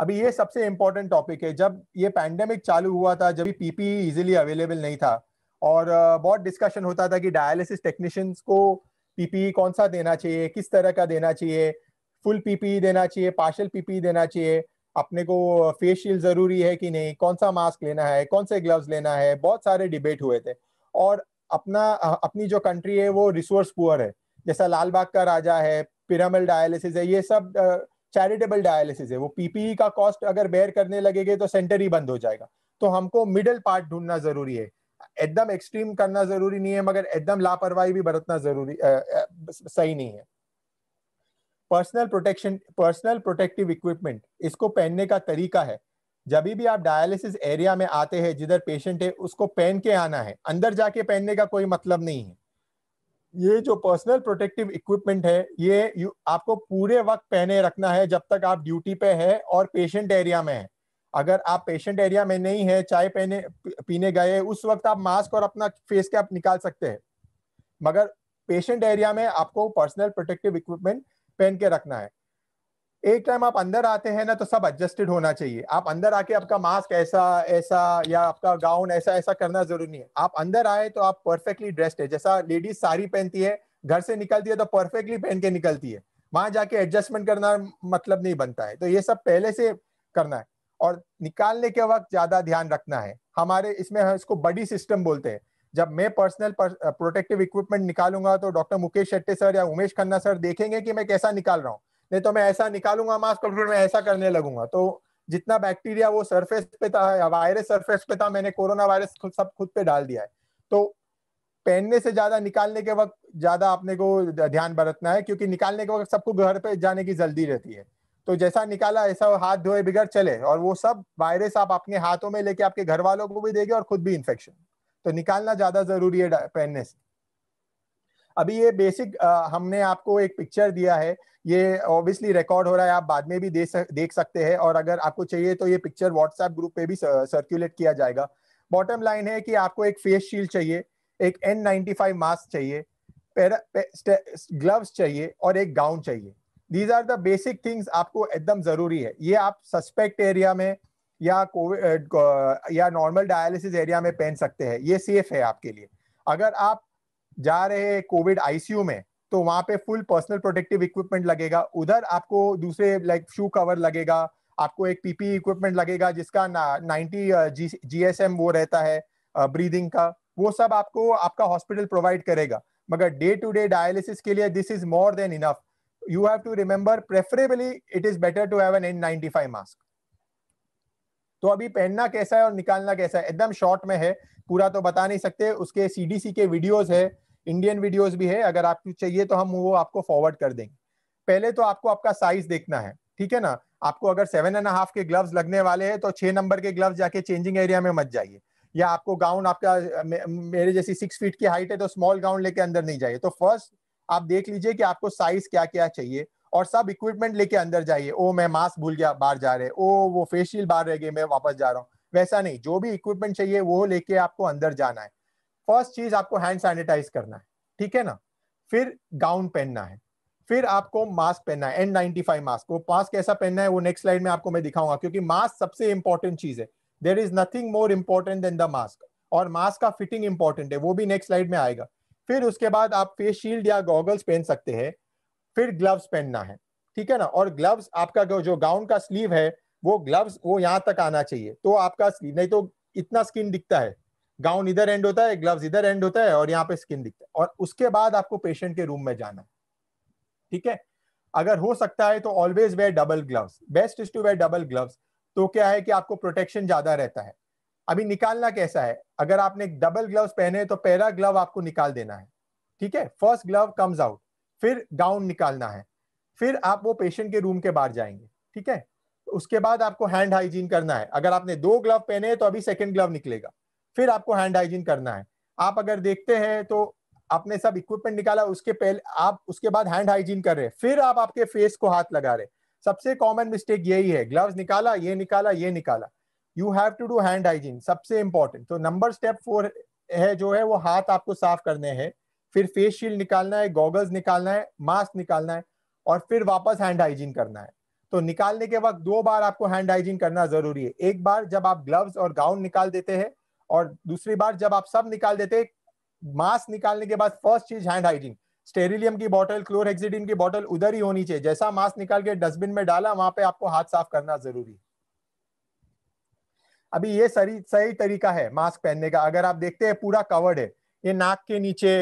अभी ये सबसे इम्पोर्टेंट टॉपिक है जब ये पैंडेमिक चालू हुआ था जब पीपी इजिली अवेलेबल नहीं था और बहुत डिस्कशन होता था कि डायलिसिस टेक्नीशियंस को पीपी कौन सा देना चाहिए किस तरह का देना चाहिए फुल पीपीई देना चाहिए पार्शल पीपीई देना चाहिए अपने को फेस शील्ड जरूरी है कि नहीं कौन सा मास्क लेना है कौन से ग्लव्स लेना है बहुत सारे डिबेट हुए थे और अपना अपनी जो कंट्री है वो रिसोर्स पुअर है जैसा लाल बाग का राजा है पिरामल डायलिसिस है ये सब चैरिटेबल डायलिसिस है वो पीपीई e का कॉस्ट अगर बेयर करने लगेगे तो सेंटर ही बंद हो जाएगा तो हमको मिडिल पार्ट ढूंढना जरूरी है एकदम एक्सट्रीम करना जरूरी नहीं है मगर एकदम लापरवाही भी बरतना जरूरी आ, आ, सही नहीं है personal protection personal protective equipment इसको पहनने का तरीका है जब भी आप डायलिसिस एरिया में आते हैं जिधर पेशेंट है उसको पहन के आना है अंदर जाके पहनने का कोई मतलब नहीं है ये जो पर्सनल प्रोटेक्टिव इक्विपमेंट है ये आपको पूरे वक्त पहने रखना है जब तक आप ड्यूटी पे है और पेशेंट एरिया में है अगर आप पेशेंट एरिया में नहीं है चाय पहने पीने गए उस वक्त आप मास्क और अपना फेस कैप निकाल सकते हैं मगर पेशेंट एरिया में आपको पर्सनल प्रोटेक्टिव इक्विपमेंट पहन के रखना है एक टाइम आप अंदर आते हैं ना तो सब एडजस्टेड होना चाहिए आप अंदर आके आपका मास्क ऐसा ऐसा या आपका गाउन ऐसा ऐसा करना जरूरी नहीं है आप अंदर आए तो आप परफेक्टली ड्रेस्ड है जैसा लेडीज साड़ी पहनती है घर से निकलती है तो परफेक्टली पहन के निकलती है वहां जाके एडजस्टमेंट करना मतलब नहीं बनता है तो ये सब पहले से करना है और निकालने के वक्त ज्यादा ध्यान रखना है हमारे इसमें हम इसको बडी सिस्टम बोलते हैं जब मैं पर्सनल प्रोटेक्टिव इक्विपमेंट निकालूंगा तो डॉक्टर मुकेश शेट्टी सर या उमेश खन्ना सर देखेंगे कि मैं कैसा निकाल रहा हूँ नहीं तो मैं ऐसा निकालूंगा और फिर में ऐसा करने लगूंगा तो जितना बैक्टीरिया वो सरफेस पे था वायरस सरफेस पे था मैंने कोरोना वायरस खुद सब खुद पे डाल दिया है तो पहनने से ज्यादा निकालने के वक्त ज्यादा आपने को ध्यान बरतना है क्योंकि निकालने के वक्त सबको घर पे जाने की जल्दी रहती है तो जैसा निकाला ऐसा हाथ धोए बिगड़ चले और वो सब वायरस आप अपने हाथों में लेके आपके घर वालों को भी देंगे और खुद भी इन्फेक्शन तो निकालना ज्यादा जरूरी है पहनने से अभी ये बेसिक हमने आपको एक पिक्चर दिया है ये ऑब्वियसली रिकॉर्ड हो रहा है आप बाद में भी दे सक, देख सकते हैं और अगर आपको चाहिए तो ये पिक्चर व्हाट्सएप ग्रुप पे भी सर्कुलेट किया जाएगा बॉटम लाइन है कि आपको एक फेस शील्ड चाहिए एक एन नाइन्टी फाइव मास्क चाहिए ग्लव्स चाहिए और एक गाउन चाहिए these are the basic things आपको एकदम जरूरी है ये आप सस्पेक्ट एरिया में या कोविड या नॉर्मल डायलिसिस एरिया में पहन सकते हैं ये सेफ है आपके लिए अगर आप जा रहे हैं कोविड आईसीयू में तो वहां पे फुल पर्सनल प्रोटेक्टिव इक्विपमेंट लगेगा उधर आपको दूसरे लाइक शू कवर लगेगा आपको एक पीपी इक्विपमेंट लगेगा जिसका नाइनटी जी एस वो रहता है ब्रीदिंग uh, का वो सब आपको आपका हॉस्पिटल प्रोवाइड करेगा मगर डे टू डे डायलिसिस के लिए this is more than enough you have to remember preferably it is better to have an N mask तो अभी पहनना कैसा है और निकालना कैसा है एकदम शॉर्ट में है पूरा तो बता नहीं सकते उसके सीडीसी के वीडियोस है इंडियन वीडियोस भी है अगर आपको चाहिए तो हम वो आपको फॉरवर्ड कर देंगे पहले तो आपको आपका साइज देखना है ठीक है ना आपको अगर सेवन एंड हाफ के ग्लव्स लगने वाले हैं तो छह नंबर के ग्लव्स जाके चेंजिंग एरिया में मत जाइए या आपको गाउन आपका मेरे जैसी सिक्स फीट की हाइट है तो स्मॉल गाउन लेके अंदर नहीं जाइए तो फर्स्ट आप देख लीजिए कि आपको साइज क्या क्या चाहिए और सब इक्विपमेंट लेके अंदर जाइए ओ मैं मास्क भूल गया बाहर जा रहे ओ वो फेशियल बाहर रह गए मैं वापस जा रहा हूँ वैसा नहीं जो भी इक्विपमेंट चाहिए वो लेके आपको अंदर जाना है फर्स्ट चीज आपको हैंड सैनिटाइज करना है ठीक है ना फिर गाउन पहनना है फिर आपको मास्क पहनना है एन नाइनटी फाइव मास्क वो मास्क कैसा पहनना है वो नेक्स्ट स्लाइड में आपको मैं दिखाऊंगा क्योंकि मास्क सबसे इंपॉर्टेंट चीज है there is nothing more important than the mask और मास्क का फिटिंग इंपॉर्टेंट है वो भी नेक्स्ट स्लाइड में आएगा फिर उसके बाद आप फेस शील्ड या गॉगल्स पहन सकते हैं फिर ग्लव्स पहनना है ठीक है ना और ग्लव्स आपका जो गाउन का स्लीव है वो ग्लव्स वो यहाँ तक आना चाहिए तो आपका स्लीव नहीं तो इतना स्किन दिखता है गाउन इधर एंड होता है ग्लव्स इधर एंड होता है और यहाँ पे स्किन दिखता है और उसके बाद आपको पेशेंट के रूम में जाना है ठीक है अगर हो सकता है तो always wear double gloves best is to wear double gloves तो क्या है कि आपको प्रोटेक्शन ज्यादा रहता है अभी निकालना कैसा है अगर आपने डबल ग्लव्स पहने तो पहला ग्लव आपको निकाल देना है ठीक है फर्स्ट ग्लव कम्स आउट फिर गाउन निकालना है फिर आप वो पेशेंट के रूम के बाहर जाएंगे ठीक है उसके बाद आपको हैंड हाइजीन करना है अगर आपने दो ग्लव पहने तो अभी सेकेंड ग्लव निकलेगा फिर आपको हैंड हाइजीन करना है आप अगर देखते हैं तो आपने सब इक्विपमेंट निकाला उसके पहले आप उसके बाद हैंड हाइजीन कर रहे हैं फिर आप आपके फेस को हाथ लगा रहे सबसे कॉमन मिस्टेक यही है ग्लव्स निकाला ये निकाला ये निकाला you have to do hand hygiene सबसे इंपॉर्टेंट तो नंबर स्टेप फोर है जो है वो हाथ आपको साफ करने हैं फिर फेस शील्ड निकालना है गॉगल्स निकालना है मास्क निकालना है और फिर वापस हैंड हाइजीन करना है तो निकालने के वक्त दो बार आपको हैंड हाइजीन करना जरूरी है एक बार जब आप ग्लव्स और गाउन निकाल देते हैं और दूसरी बार जब आप सब निकाल देते मास्क निकालने के बाद फर्स्ट चीज हैंड हाइजीन स्टेरिलियम की बोतल क्लोरहेक्सिडिन की बोतल उधर ही होनी चाहिए जैसा मास्क निकाल के डस्टबिन में डाला वहां पे आपको हाथ साफ करना जरूरी अभी ये सही सही तरीका है मास्क पहनने का अगर आप देखते हैं पूरा कवर्ड है ये नाक के नीचे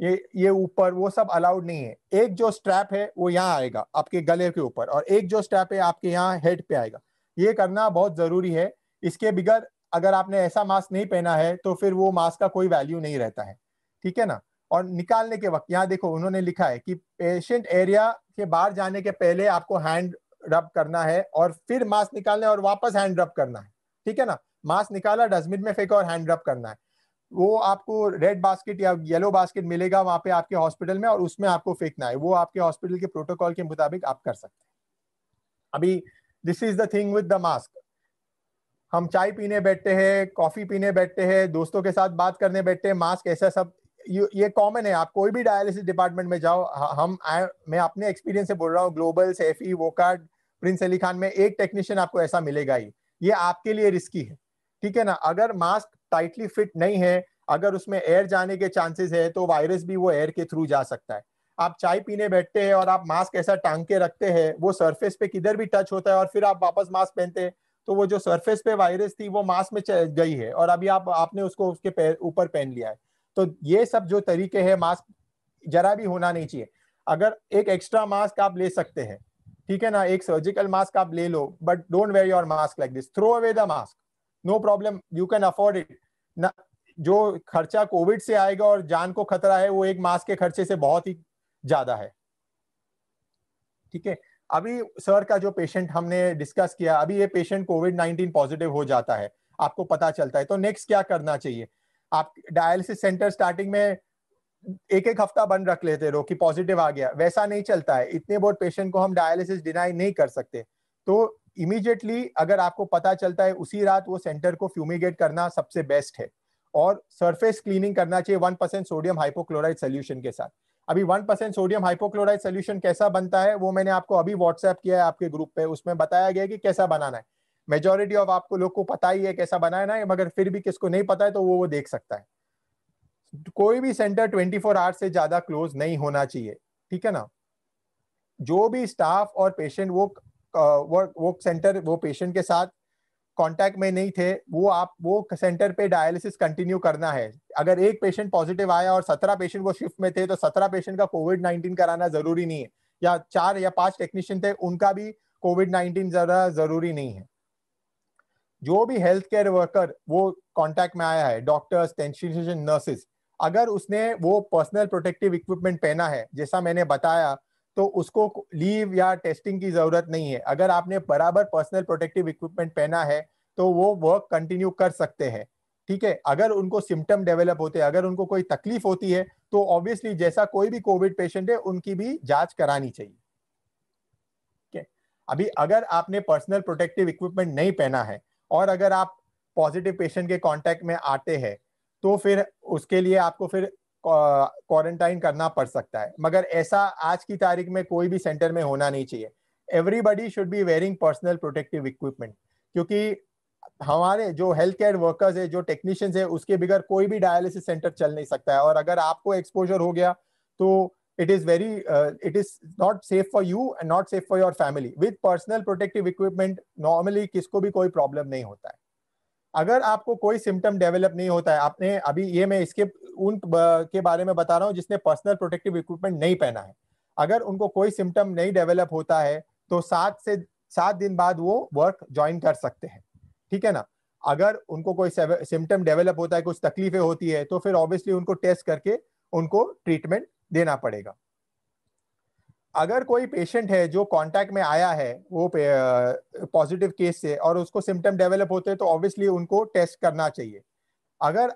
ये ये ऊपर वो सब अलाउड नहीं है एक जो स्ट्रैप है वो यहाँ आएगा आपके गले के ऊपर और एक जो स्ट्रैप है आपके यहाँ हेड पे आएगा ये करना बहुत जरूरी है इसके बिगड़ अगर आपने ऐसा मास्क नहीं पहना है तो फिर वो मास्क का कोई वैल्यू नहीं रहता है ठीक है ना और निकालने के वक्त यहाँ देखो उन्होंने लिखा है कि पेशेंट एरिया के बाहर जाने के पहले आपको हैंड रब करना है और फिर मास्क निकालना और वापस हैंड रब करना है ठीक है ना मास्क निकाला डस्टबिन में फेंका और हैंड रब करना है वो आपको रेड बास्केट या येलो बास्केट मिलेगा वहां पे आपके हॉस्पिटल में और उसमें आपको फेंकना है वो आपके हॉस्पिटल के प्रोटोकॉल के मुताबिक आप कर सकते हैं अभी this is the thing with the mask हम चाय पीने बैठते हैं कॉफी पीने बैठते हैं दोस्तों के साथ बात करने बैठते हैं मास्क ऐसा सब ये कॉमन है आप कोई भी डायलिसिस डिपार्टमेंट में जाओ हम आ, मैं अपने एक्सपीरियंस से बोल रहा हूँ ग्लोबल सेफी वोकार्ड प्रिंस अली खान में एक टेक्नीशियन आपको ऐसा मिलेगा ही ये आपके लिए रिस्की है ठीक है ना अगर मास्क टाइटली फिट नहीं है अगर उसमें एयर जाने के चांसेस है तो वायरस भी वो एयर के थ्रू जा सकता है आप चाय पीने बैठते हैं और आप मास्क ऐसा टांग के रखते हैं वो सरफेस पे किधर भी टच होता है और फिर आप वापस मास्क पहनते हैं तो वो जो सरफेस पे वायरस थी वो मास में गई है और अभी आप आपने उसको उसके ऊपर पहन लिया है तो ये सब जो तरीके हैं मास्क जरा भी होना नहीं चाहिए अगर एक एक्स्ट्रा मास्क आप ले सकते हैं ठीक है ना एक सर्जिकल मास्क आप ले लो but don't wear your mask like this throw away the mask no problem you can afford it ना जो खर्चा कोविड से आएगा और जान को खतरा है वो एक मास्क के खर्चे से बहुत ही ज्यादा है ठीक है अभी सर का जो पेशेंट हमने डिस्कस किया अभी ये पेशेंट कोविड नाइनटीन पॉजिटिव हो जाता है आपको पता चलता है तो नेक्स्ट क्या करना चाहिए आप डायलिसिस सेंटर स्टार्टिंग में एक एक हफ्ता बंद रख लेते रहो कि पॉजिटिव आ गया वैसा नहीं चलता है इतने बहुत पेशेंट को हम डायलिसिस डिनाई नहीं कर सकते तो इमीडिएटली अगर आपको पता चलता है उसी रात वो सेंटर को फ्यूमिगेट करना सबसे बेस्ट है और सरफेस क्लीनिंग करना चाहिए one percent sodium hypochlorite solution के साथ अभी one percent sodium hypochlorite solution कैसा बनता है वो मैंने आपको अभी व्हाट्सएप किया है आपके ग्रुप पे उसमें बताया गया कि कैसा बनाना है मेजोरिटी ऑफ आपको लोग को पता ही है कैसा बनाना है मगर फिर भी किसको नहीं पता है तो वो वो देख सकता है कोई भी सेंटर 24 फोर आवर्स से ज्यादा क्लोज नहीं होना चाहिए ठीक है ना जो भी स्टाफ और पेशेंट वो वो वो सेंटर वो पेशेंट के साथ कांटेक्ट में नहीं थे वो आप वो सेंटर पे डायलिसिस कंटिन्यू करना है अगर एक पेशेंट पॉजिटिव आया और सत्रह पेशेंट वो शिफ्ट में थे तो सत्रह पेशेंट का कोविड नाइन्टीन कराना जरूरी नहीं है या चार या पांच टेक्नीशियन थे उनका भी कोविड नाइन्टीन ज्यादा जरूरी नहीं है जो भी हेल्थ केयर वर्कर वो कॉन्टेक्ट में आया है डॉक्टर्स टेंशन नर्सेस अगर उसने वो पर्सनल प्रोटेक्टिव इक्विपमेंट पहना है जैसा मैंने बताया तो उसको लीव या टेस्टिंग की जरूरत नहीं है अगर आपने बराबर पर्सनल प्रोटेक्टिव इक्विपमेंट पहना है तो वो वर्क कंटिन्यू कर सकते हैं ठीक है अगर उनको सिम्टम डेवलप होते हैं अगर उनको कोई तकलीफ होती है तो ऑब्वियसली जैसा कोई भी कोविड पेशेंट है उनकी भी जांच करानी चाहिए ठीक है अभी अगर आपने पर्सनल प्रोटेक्टिव इक्विपमेंट नहीं पहना है और अगर आप पॉजिटिव पेशेंट के कांटेक्ट में आते हैं तो फिर उसके लिए आपको फिर क्वारंटाइन करना पड़ सकता है मगर ऐसा आज की तारीख में कोई भी सेंटर में होना नहीं चाहिए everybody should be wearing personal protective equipment क्योंकि हमारे जो हेल्थ केयर वर्कर्स है जो टेक्नीशियंस है उसके बगैर कोई भी डायलिसिस सेंटर चल नहीं सकता है और अगर आपको एक्सपोजर हो गया तो it is very it is not safe for you and not safe for your family with personal protective equipment normally किसको भी कोई प्रॉब्लम नहीं होता है अगर आपको कोई सिम्टम डेवलप नहीं होता है आपने अभी ये मैं इसके उन के बारे में बता रहा हूँ जिसने पर्सनल प्रोटेक्टिव इक्विपमेंट नहीं पहना है अगर उनको कोई सिम्टम नहीं डेवलप होता है तो सात से सात दिन बाद वो वर्क ज्वाइन कर सकते हैं ठीक है ना अगर उनको कोई सिम्टम डेवलप होता है कुछ तकलीफें होती है तो फिर ऑब्वियसली उनको टेस्ट करके उनको ट्रीटमेंट देना पड़ेगा अगर कोई पेशेंट है जो कांटेक्ट में आया है वो पॉजिटिव केस से और उसको सिम्टम डेवलप होते हैं तो ऑब्वियसली उनको टेस्ट करना चाहिए अगर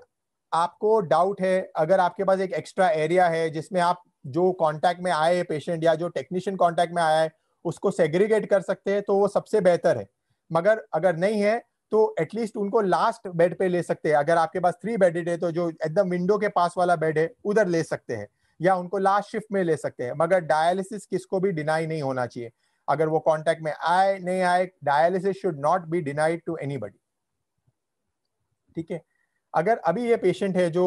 आपको डाउट है अगर आपके पास एक एक्स्ट्रा एरिया है जिसमें आप जो कांटेक्ट में आए पेशेंट या जो टेक्नीशियन कांटेक्ट में आया है उसको सेग्रीगेट कर सकते हैं तो वो सबसे बेहतर है मगर अगर नहीं है तो एटलीस्ट उनको लास्ट बेड पे ले सकते हैं अगर आपके पास थ्री बेडेड है तो जो एकदम विंडो के पास वाला बेड है उधर ले सकते हैं या उनको लास्ट शिफ्ट में ले सकते हैं मगर डायलिसिस किसको भी डिनाई नहीं होना चाहिए अगर वो कांटेक्ट में आए नहीं आए dialysis should not be denied to anybody ठीक है अगर अभी ये पेशेंट है जो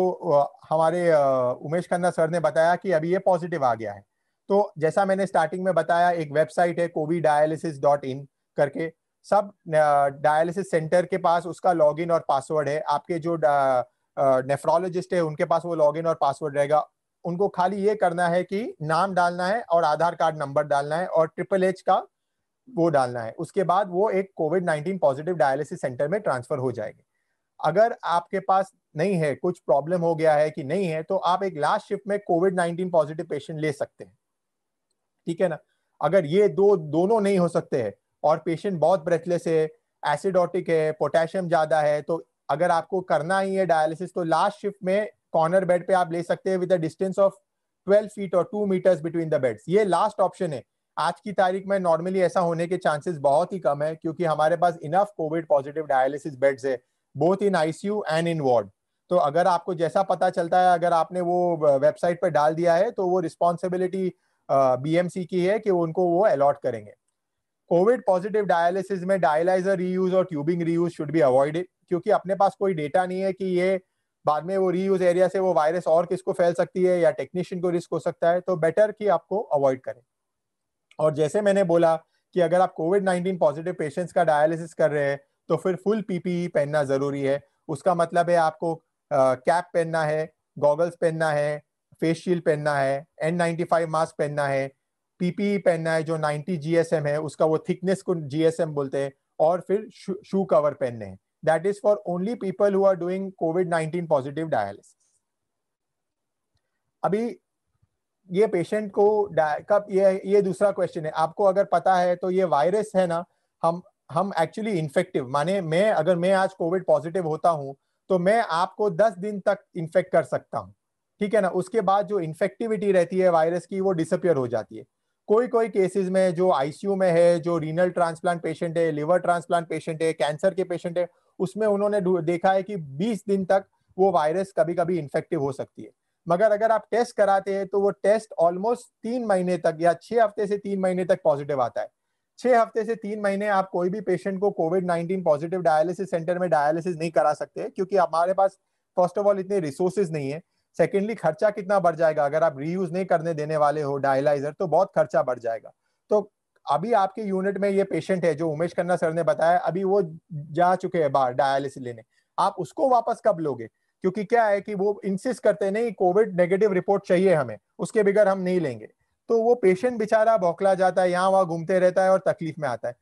हमारे उमेश खन्ना सर ने बताया कि अभी ये पॉजिटिव आ गया है तो जैसा मैंने स्टार्टिंग में बताया एक वेबसाइट है कोविड डायलिसिस डॉट इन करके सब डायलिसिस सेंटर के पास उसका लॉगिन और पासवर्ड है आपके जो नेफ्रोलॉजिस्ट है उनके पास वो लॉगिन और पासवर्ड रहेगा उनको खाली ये करना है कि नाम डालना है और आधार कार्ड नंबर डालना है और ट्रिपल एच का वो डालना है उसके बाद वो एक COVID nineteen positive dialysis centre में ट्रांसफर हो जाएंगे अगर आपके पास नहीं है कुछ प्रॉब्लम हो गया है कि नहीं है तो आप एक लास्ट शिफ्ट में कोविड नाइन्टीन पॉजिटिव पेशेंट ले सकते हैं ठीक है ना अगर ये दो दोनों नहीं हो सकते हैं और पेशेंट बहुत ब्रेथलेस है एसिडोटिक है पोटेशियम ज्यादा है तो अगर आपको करना ही है डायलिसिस तो लास्ट शिफ्ट में कॉर्नर बेड पे आप ले सकते हैं विद डिस्टेंस ऑफ 12 फीट और 2 मीटर्स बिटवीन द बेड्स ये लास्ट ऑप्शन है आज की तारीख में नॉर्मली ऐसा होने के चांसेस बहुत ही कम है क्योंकि हमारे पास enough COVID positive dialysis beds है both in ICU and in ward तो अगर आपको जैसा पता चलता है अगर आपने वो वेबसाइट पर डाल दिया है तो वो रिस्पॉन्सिबिलिटी बीएमसी की है कि उनको वो अलॉट करेंगे कोविड पॉजिटिव डायलिसिस में डायलाइजर रीयूज और tubing reuse should be avoided क्योंकि अपने पास कोई डेटा नहीं है कि ये बाद में वो रीयूज एरिया से वो वायरस और किसको फैल सकती है या टेक्नीशियन को रिस्क हो सकता है तो बेटर कि आपको अवॉइड करें और जैसे मैंने बोला कि अगर आप कोविड नाइन्टीन पॉजिटिव पेशेंट्स का डायलिसिस कर रहे हैं तो फिर फुल पीपीई e पहनना ज़रूरी है उसका मतलब है आपको कैप पहनना है गॉगल्स पहनना है फेस शील्ड पहनना है एन नाइन्टी फाइव मास्क पहनना है पीपीई e पहनना है जो 90 जीएसएम है उसका वो थिकनेस को जीएसएम बोलते हैं और फिर शू, शू कवर पहनने हैं that is for only people who are doing COVID-19 positive dialysis. अभी ये पेशेंट को कब ये ये दूसरा क्वेश्चन है आपको अगर पता है तो ये वायरस है ना हम हम एक्चुअली इन्फेक्टिव माने मैं अगर मैं आज कोविड पॉजिटिव होता हूँ तो मैं आपको 10 दिन तक इन्फेक्ट कर सकता हूँ ठीक है ना उसके बाद जो इन्फेक्टिविटी रहती है वायरस की वो डिसअपियर हो जाती है कोई कोई केसेस में जो आईसीयू में है जो रीनल ट्रांसप्लांट पेशेंट है लिवर ट्रांसप्लांट पेशेंट है कैंसर के पेशेंट है उसमें उन्होंने देखा है कि 20 दिन तक वो वायरस कभी कभी इन्फेक्टिव हो सकती है मगर अगर आप टेस्ट कराते हैं तो वो टेस्ट ऑलमोस्ट तीन महीने तक या छह हफ्ते से तीन महीने तक पॉजिटिव आता है छह हफ्ते से तीन महीने आप कोई भी पेशेंट को COVID nineteen positive dialysis centre में डायलिसिस नहीं करा सकते क्योंकि हमारे पास फर्स्ट ऑफ ऑल इतने रिसोर्सेज नहीं है सेकेंडली खर्चा कितना बढ़ जाएगा अगर आप रीयूज नहीं करने देने वाले हो डायलाइजर तो बहुत खर्चा बढ़ जाएगा तो अभी आपके यूनिट में ये पेशेंट है जो उमेश खन्ना सर ने बताया अभी वो जा चुके हैं बाहर डायलिसिस लेने आप उसको वापस कब लोगे क्योंकि क्या है कि वो इंसिस्ट करते नहीं कोविड नेगेटिव रिपोर्ट चाहिए हमें उसके बगैर हम नहीं लेंगे तो वो पेशेंट बेचारा बौखला जाता है यहाँ वहां घूमते रहता है और तकलीफ में आता है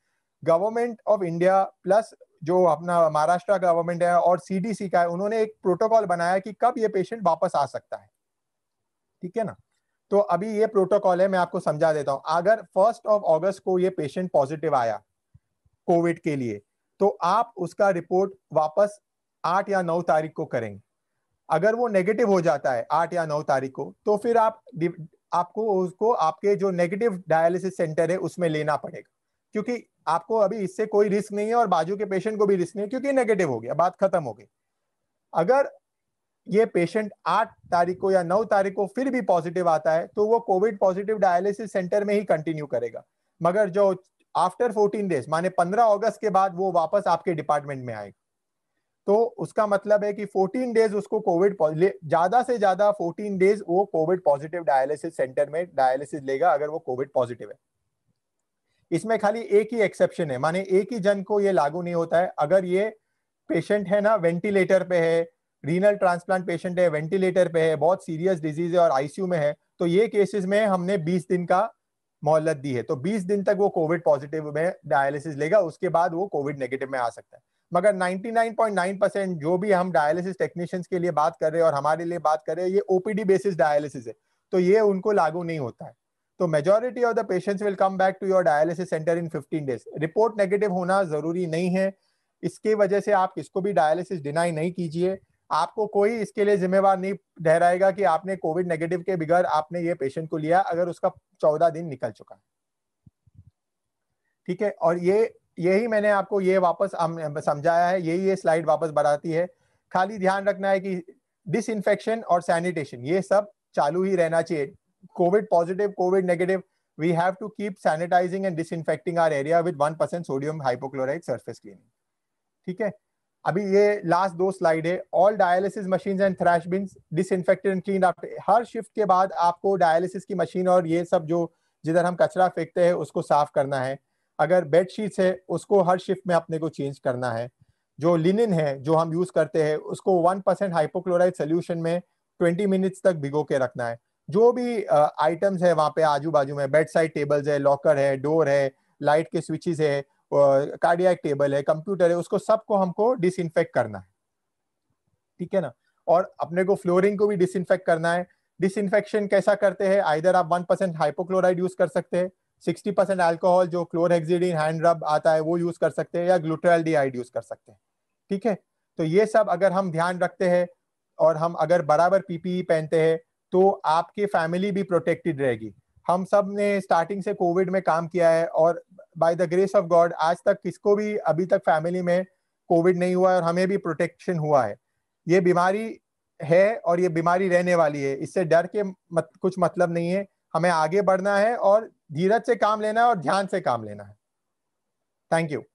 गवर्नमेंट ऑफ इंडिया प्लस जो अपना महाराष्ट्र गवर्नमेंट है और सीडीसी का है उन्होंने एक प्रोटोकॉल बनाया कि कब ये पेशेंट वापस आ सकता है ठीक है ना तो अभी ये प्रोटोकॉल है मैं आपको समझा देता हूँ अगर फर्स्ट ऑफ ऑगस्ट को ये पेशेंट पॉजिटिव आया कोविड के लिए तो आप उसका रिपोर्ट वापस आठ या नौ तारीख को करेंगे अगर वो नेगेटिव हो जाता है आठ या नौ तारीख को तो फिर आप आपको उसको आपके जो नेगेटिव डायलिसिस सेंटर है उसमें लेना पड़ेगा क्योंकि आपको अभी इससे कोई रिस्क नहीं है और बाजू के पेशेंट को भी रिस्क नहीं है क्योंकि नेगेटिव हो गया बात खत्म हो गई अगर ये पेशेंट आठ तारीख को या नौ तारीख को फिर भी पॉजिटिव आता है तो वो कोविड पॉजिटिव डायलिसिस सेंटर में ही कंटिन्यू करेगा मगर जो आफ्टर फोर्टीन डेज माने पंद्रह अगस्त के बाद वो वापस आपके डिपार्टमेंट में आएगा तो उसका मतलब है कि फोर्टीन डेज उसको कोविड ज्यादा से ज्यादा फोर्टीन डेज वो कोविड पॉजिटिव डायलिसिस सेंटर में डायलिसिस लेगा अगर वो कोविड पॉजिटिव है इसमें खाली एक ही एक्सेप्शन है माने एक ही जन को ये लागू नहीं होता है अगर ये पेशेंट है ना वेंटिलेटर पे है रीनल ट्रांसप्लांट पेशेंट है वेंटिलेटर पे है बहुत सीरियस डिजीज है और आईसीयू में है तो ये केसेस में हमने 20 दिन का मोहल्लत दी है तो 20 दिन तक वो कोविड पॉजिटिव में डायलिसिस लेगा उसके बाद वो कोविड नेगेटिव में आ सकता है मगर 99.9 परसेंट जो भी हम डायलिसिस टेक्नीशियंस के लिए बात कर रहे हैं और हमारे लिए बात कर रहे हैं ये ओपीडी बेसिस डायलिसिस है तो ये उनको लागू नहीं होता है तो majority of the patients will come back to your dialysis centre in 15 days report negative होना जरूरी नहीं है इसके वजह से आप किसको भी डायलिसिस डिनाई नहीं कीजिए आपको कोई इसके लिए जिम्मेवार नहीं ठहराएगा कि आपने कोविड नेगेटिव के बिगैर आपने ये पेशेंट को लिया अगर उसका चौदह दिन निकल चुका है ठीक है और ये यही मैंने आपको ये वापस समझाया है यही ये स्लाइड वापस बढ़ाती है खाली ध्यान रखना है कि डिसइंफेक्शन और सैनिटेशन ये सब चालू ही रहना चाहिए covid positive covid negative we have to keep sanitizing and and disinfecting our area with 1% sodium hypochloride surface cleaning ठीक है अभी ये लास्ट दो स्लाइड है all dialysis machine and trash bin infected and clean after हर shift के बाद आपको डायलिसिस की मशीन और ये सब जो जिधर हम कचरा फेंकते हैं उसको साफ करना है अगर बेड शीट्स है उसको हर शिफ्ट में अपने को चेंज करना है जो लिनिन है जो हम यूज करते हैं उसको वन परसेंट हाइपोक्लोराइड सोल्यूशन में ट्वेंटी मिनट्स तक भिगो के रखना है जो भी आइटम्स है वहाँ पे आजू बाजू में बेड साइड टेबल्स है लॉकर है डोर है लाइट के स्विचेस है कार्डियक टेबल है कंप्यूटर है उसको सबको हमको डिसइनफेक्ट करना है ठीक है ना और अपने को फ्लोरिंग को भी डिसइनफेक्ट करना है डिसइनफेक्शन कैसा करते हैं आइधर आप वन परसेंट हाइपोक्लोराइड यूज कर सकते हैं सिक्सटी परसेंट एल्कोहल जो क्लोरहेक्सिडिन हैंड रब आता है वो यूज कर सकते हैं या ग्लूट्रल यूज कर सकते हैं ठीक है तो ये सब अगर हम ध्यान रखते हैं और हम अगर बराबर पीपीई e पहनते हैं तो आपकी फैमिली भी प्रोटेक्टेड रहेगी हम सब ने स्टार्टिंग से कोविड में काम किया है और by the grace of God आज तक किसको भी अभी तक फैमिली में कोविड नहीं हुआ है और हमें भी प्रोटेक्शन हुआ है ये बीमारी है और ये बीमारी रहने वाली है इससे डर के मत, कुछ मतलब नहीं है हमें आगे बढ़ना है और धीरज से काम लेना है और ध्यान से काम लेना है थैंक यू